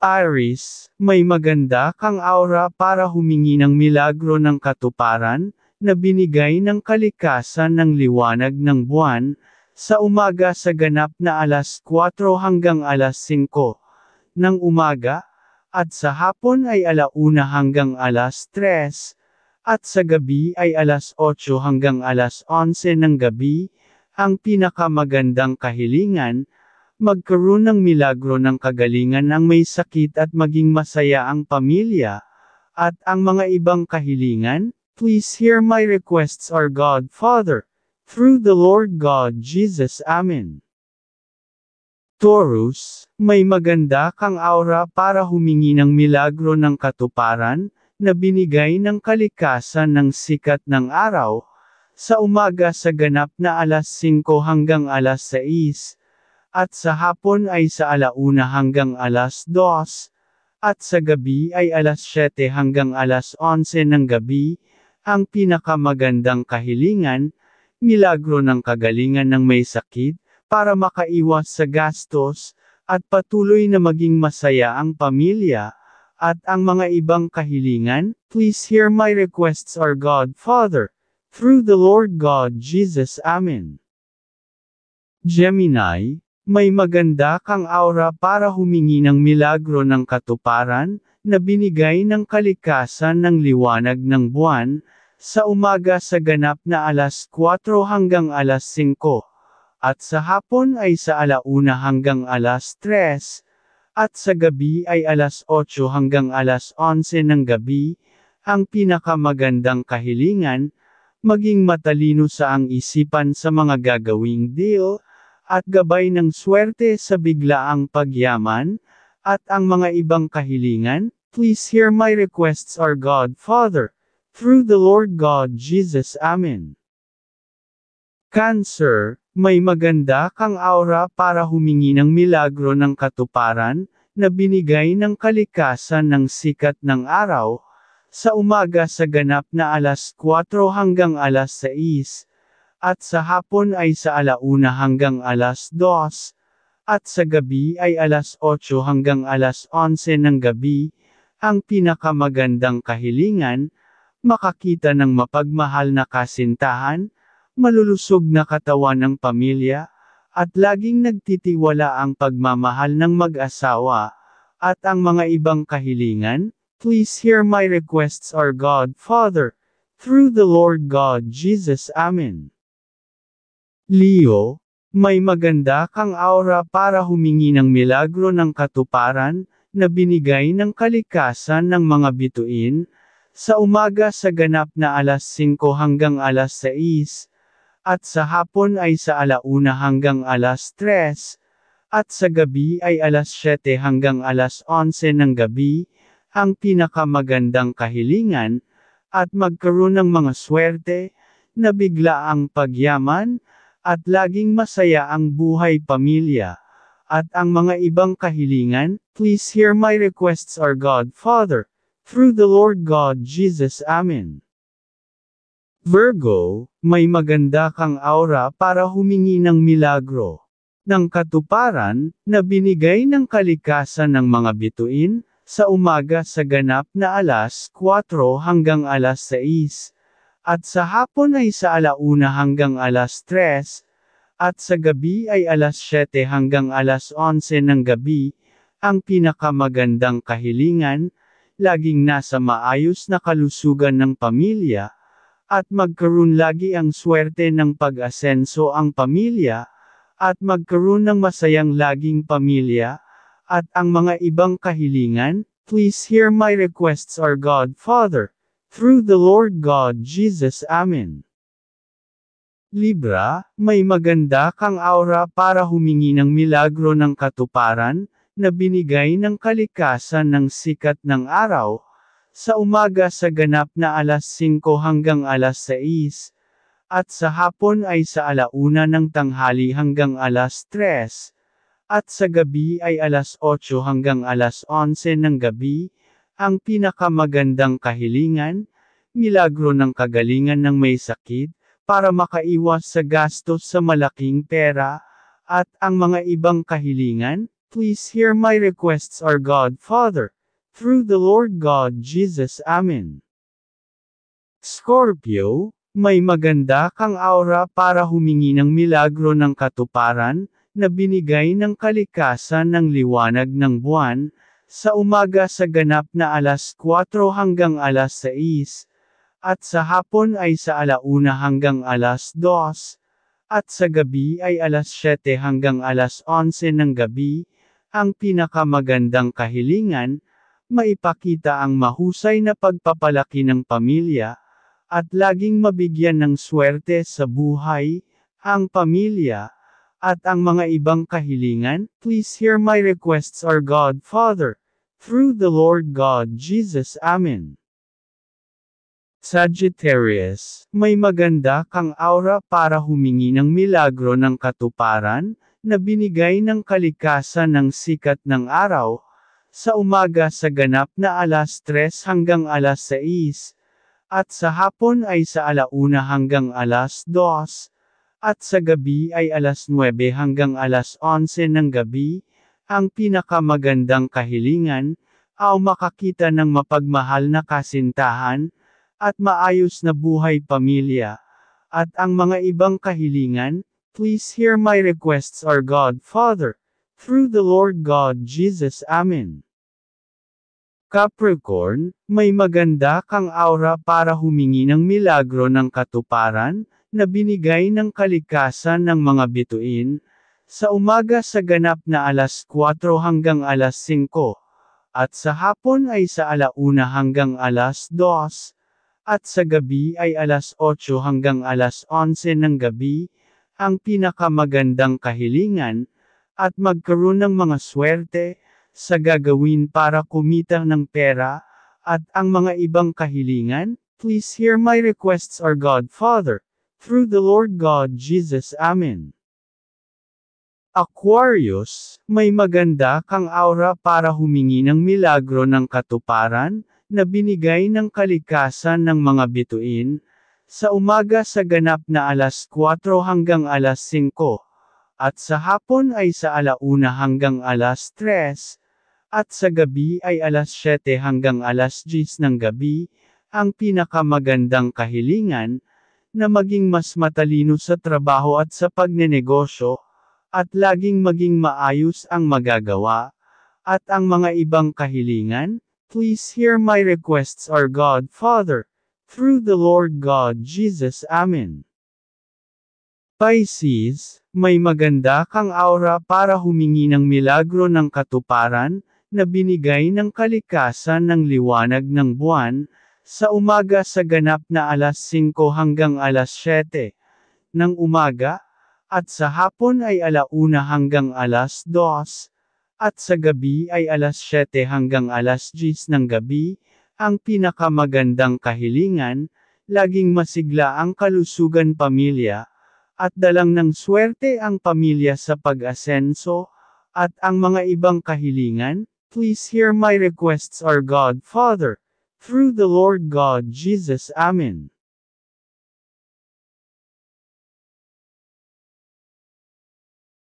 Aris, may maganda kang aura para humingi ng milagro ng katuparan, na binigay ng kalikasan ng liwanag ng buwan, sa umaga sa ganap na alas 4 hanggang alas 5 ng umaga, at sa hapon ay alauna hanggang alas 3, at sa gabi ay alas 8 hanggang alas 11 ng gabi, ang pinakamagandang kahilingan, magkaroon ng milagro ng kagalingan ang may sakit at maging masaya ang pamilya, at ang mga ibang kahilingan, please hear my requests our God Father, through the Lord God Jesus Amen. Taurus, may maganda kang aura para humingi ng milagro ng katuparan, na binigay ng kalikasan ng sikat ng araw, sa umaga sa ganap na alas 5 hanggang alas 6, at sa hapon ay sa alauna hanggang alas 2, at sa gabi ay alas 7 hanggang alas 11 ng gabi, ang pinakamagandang kahilingan, milagro ng kagalingan ng may sakit, para makaiwas sa gastos, at patuloy na maging masaya ang pamilya, at ang mga ibang kahilingan, please hear my requests our God Father, through the Lord God Jesus Amen. Gemini, may maganda kang aura para humingi ng milagro ng katuparan, na binigay ng kalikasan ng liwanag ng buwan, sa umaga sa ganap na alas 4 hanggang alas 5, at sa hapon ay sa alauna hanggang alas 3, at sa gabi ay alas 8 hanggang alas 11 ng gabi, ang pinakamagandang kahilingan, maging matalino sa ang isipan sa mga gagawing deal, at gabay ng swerte sa biglaang pagyaman, at ang mga ibang kahilingan, please hear my requests our God Father, through the Lord God Jesus Amen. Cancer, may maganda kang aura para humingi ng milagro ng katuparan, na binigay ng kalikasan ng sikat ng araw, sa umaga sa ganap na alas 4 hanggang alas 6, at sa hapon ay sa alauna hanggang alas 2, at sa gabi ay alas 8 hanggang alas 11 ng gabi, ang pinakamagandang kahilingan, makakita ng mapagmahal na kasintahan, malulusog na katawan ng pamilya, at laging nagtitiwala ang pagmamahal ng mag-asawa, at ang mga ibang kahilingan, please hear my requests our God Father, through the Lord God Jesus Amen. Leo, may maganda kang aura para humingi ng milagro ng katuparan, na binigay ng kalikasan ng mga bituin, sa umaga sa ganap na alas 5 hanggang alas 6, at sa hapon ay sa alauna hanggang alas 3, at sa gabi ay alas 7 hanggang alas 11 ng gabi, ang pinakamagandang kahilingan, at magkaroon ng mga swerte, na bigla ang pagyaman, at laging masaya ang buhay pamilya. At ang mga ibang kahilingan, please hear my requests our God Father, through the Lord God Jesus Amen. Virgo, may maganda kang aura para humingi ng milagro. Ng katuparan, na binigay ng kalikasan ng mga bituin, sa umaga sa ganap na alas 4 hanggang alas 6, at sa hapon ay sa alauna hanggang alas 3, at sa gabi ay alas 7 hanggang alas 11 ng gabi, ang pinakamagandang kahilingan, laging nasa maayos na kalusugan ng pamilya, at magkaroon lagi ang swerte ng pag-asenso ang pamilya, at magkaroon ng masayang laging pamilya, at ang mga ibang kahilingan, please hear my requests or Godfather. Through the Lord God Jesus Amen. Libra, may maganda kang aura para humingi ng milagro ng katuparan, na binigay ng kalikasan ng sikat ng araw, sa umaga sa ganap na alas 5 hanggang alas 6, at sa hapon ay sa alauna ng tanghali hanggang alas 3, at sa gabi ay alas 8 hanggang alas 11 ng gabi, ang pinakamagandang kahilingan, milagro ng kagalingan ng may sakit, para makaiwas sa gastos sa malaking pera, at ang mga ibang kahilingan, please hear my requests our God Father, through the Lord God Jesus. Amen. Scorpio, may maganda kang aura para humingi ng milagro ng katuparan, na binigay ng kalikasan ng liwanag ng buwan, sa umaga sa ganap na alas 4 hanggang alas 6, at sa hapon ay sa alauna hanggang alas 2, at sa gabi ay alas 7 hanggang alas 11 ng gabi, ang pinakamagandang kahilingan, maipakita ang mahusay na pagpapalaki ng pamilya, at laging mabigyan ng swerte sa buhay, ang pamilya, at ang mga ibang kahilingan, please hear my requests our Godfather. Through the Lord God Jesus Amen. Sagittarius, may maganda kang aura para humingi ng milagro ng katuparan, na binigay ng kalikasan ng sikat ng araw, sa umaga sa ganap na alas 3 hanggang alas 6, at sa hapon ay sa alauna hanggang alas 2, at sa gabi ay alas 9 hanggang alas 11 ng gabi, ang pinakamagandang kahilingan, aw makakita ng mapagmahal na kasintahan, at maayos na buhay pamilya, at ang mga ibang kahilingan, please hear my requests our God Father, through the Lord God Jesus Amen. Capricorn, may maganda kang aura para humingi ng milagro ng katuparan, na binigay ng kalikasan ng mga bituin, sa umaga sa ganap na alas 4 hanggang alas 5, at sa hapon ay sa alauna hanggang alas 2, at sa gabi ay alas 8 hanggang alas 11 ng gabi, ang pinakamagandang kahilingan, at magkaroon ng mga swerte, sa gagawin para kumita ng pera, at ang mga ibang kahilingan, please hear my requests our Godfather, through the Lord God Jesus Amen. Aquarius, may maganda kang aura para humingi ng milagro ng katuparan, na binigay ng kalikasan ng mga bituin, sa umaga sa ganap na alas 4 hanggang alas 5, at sa hapon ay sa alauna hanggang alas 3, at sa gabi ay alas 7 hanggang alas 10 ng gabi, ang pinakamagandang kahilingan, na maging mas matalino sa trabaho at sa pagnenegosyo, at laging maging maayos ang magagawa, at ang mga ibang kahilingan, please hear my requests our God Father, through the Lord God Jesus Amen. Pisces, may maganda kang aura para humingi ng milagro ng katuparan, na binigay ng kalikasan ng liwanag ng buwan, sa umaga sa ganap na alas 5 hanggang alas 7 ng umaga, at sa hapon ay alauna hanggang alas 2, at sa gabi ay alas 7 hanggang alas 10 ng gabi, ang pinakamagandang kahilingan, laging masigla ang kalusugan pamilya, at dalang ng swerte ang pamilya sa pag-asenso, at ang mga ibang kahilingan, please hear my requests our God Father, through the Lord God Jesus Amen.